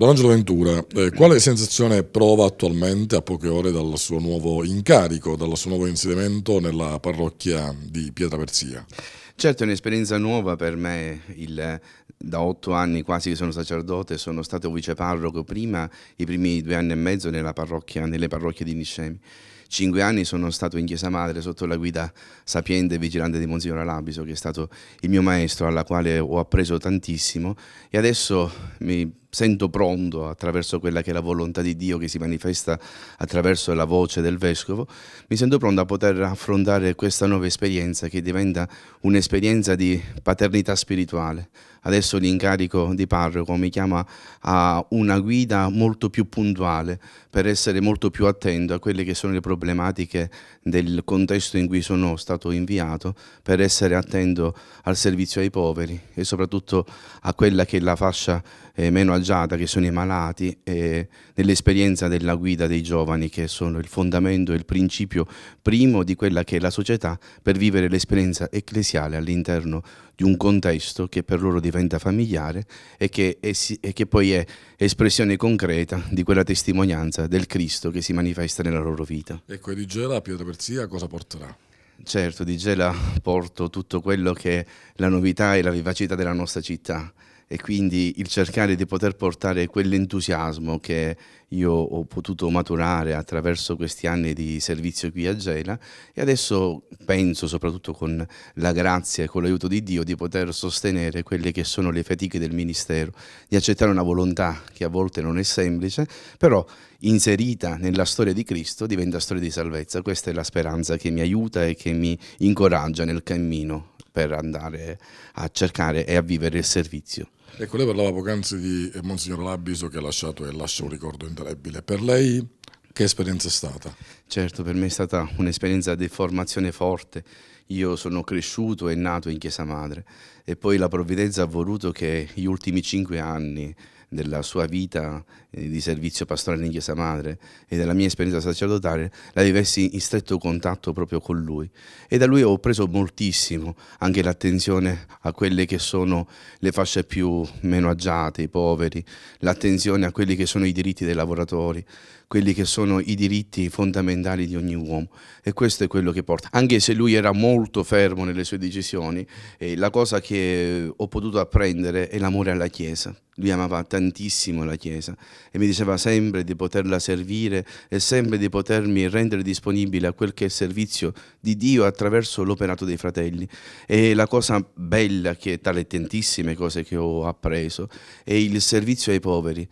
Don Angelo Ventura, eh, quale sensazione prova attualmente a poche ore dal suo nuovo incarico, dal suo nuovo insediamento nella parrocchia di Pietra Persia? Certo, è un'esperienza nuova per me. Il, da otto anni quasi che sono sacerdote, sono stato viceparroco prima, i primi due anni e mezzo parrocchia, nelle parrocchie di Niscemi. Cinque anni sono stato in Chiesa Madre sotto la guida sapiente e vigilante di Monsignor Alabiso, che è stato il mio maestro, alla quale ho appreso tantissimo. E adesso mi sento pronto attraverso quella che è la volontà di Dio che si manifesta attraverso la voce del vescovo, mi sento pronto a poter affrontare questa nuova esperienza che diventa un'esperienza di paternità spirituale. Adesso l'incarico di parroco mi chiama a una guida molto più puntuale per essere molto più attento a quelle che sono le problematiche del contesto in cui sono stato inviato, per essere attento al servizio ai poveri e soprattutto a quella che è la fascia eh, meno disagiata, che sono i malati, e nell'esperienza della guida dei giovani, che sono il fondamento e il principio primo di quella che è la società per vivere l'esperienza ecclesiale all'interno di un contesto che per loro diventa familiare e che, è, e che poi è espressione concreta di quella testimonianza del Cristo che si manifesta nella loro vita. Ecco, e Ecco, di Gela Pietro Persia cosa porterà? Certo, di Gela porto tutto quello che è la novità e la vivacità della nostra città e quindi il cercare di poter portare quell'entusiasmo che io ho potuto maturare attraverso questi anni di servizio qui a Gela e adesso penso soprattutto con la grazia e con l'aiuto di Dio di poter sostenere quelle che sono le fatiche del ministero, di accettare una volontà che a volte non è semplice, però inserita nella storia di Cristo diventa storia di salvezza. Questa è la speranza che mi aiuta e che mi incoraggia nel cammino per andare a cercare e a vivere il servizio. Ecco, lei parlava poc'anzi di eh, Monsignor Labiso che ha lasciato e lascia un ricordo indelebile. Per lei che esperienza è stata? Certo, per me è stata un'esperienza di formazione forte. Io sono cresciuto e nato in Chiesa Madre e poi la provvidenza ha voluto che gli ultimi cinque anni della sua vita eh, di servizio pastorale in Chiesa Madre e della mia esperienza sacerdotale, la vivessi in stretto contatto proprio con lui. E da lui ho preso moltissimo anche l'attenzione a quelle che sono le fasce più meno agiate, i poveri, l'attenzione a quelli che sono i diritti dei lavoratori, quelli che sono i diritti fondamentali di ogni uomo. E questo è quello che porta. Anche se lui era molto fermo nelle sue decisioni, eh, la cosa che ho potuto apprendere è l'amore alla Chiesa. Lui amava tantissimo tantissimo la Chiesa e mi diceva sempre di poterla servire e sempre di potermi rendere disponibile a quel che è servizio di Dio attraverso l'operato dei fratelli. E la cosa bella, che tra le tantissime cose che ho appreso, è il servizio ai poveri.